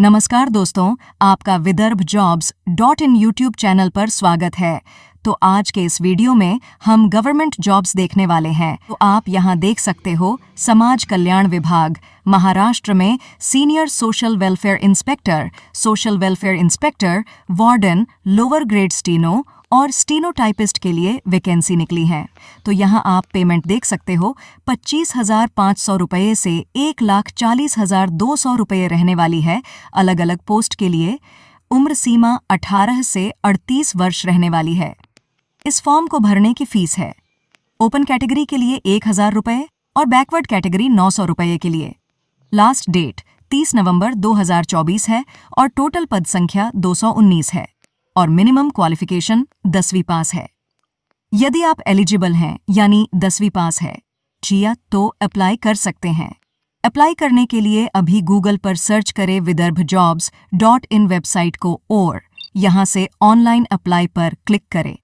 नमस्कार दोस्तों आपका Vidarbha jobs dot in YouTube channel पर स्वागत है तो आज के इस वीडियो में हम गवर्नमेंट जॉब्स देखने वाले हैं तो आप यहाँ देख सकते हो समाज कल्याण विभाग महाराष्ट्र में senior social welfare inspector social welfare inspector warden lower grade steno और स्टीनोटाइपिस्ट के लिए वैकेंसी निकली है तो यहाँ आप पेमेंट देख सकते हो पच्चीस हजार पाँच सौ रुपये से एक लाख चालीस हजार दो सौ रुपये रहने वाली है अलग अलग पोस्ट के लिए उम्र सीमा 18 से 38 वर्ष रहने वाली है इस फॉर्म को भरने की फीस है ओपन कैटेगरी के लिए एक हजार रुपये और बैकवर्ड कैटेगरी नौ सौ रुपये के लिए लास्ट डेट 30 नवंबर 2024 है और टोटल पद संख्या 219 है और मिनिमम क्वालिफिकेशन दसवीं पास है यदि आप एलिजिबल हैं यानी दसवीं पास है चिया तो अप्लाई कर सकते हैं अप्लाई करने के लिए अभी गूगल पर सर्च करें Vidarbha jobs dot in website को और यहां से ऑनलाइन अप्लाई पर क्लिक करें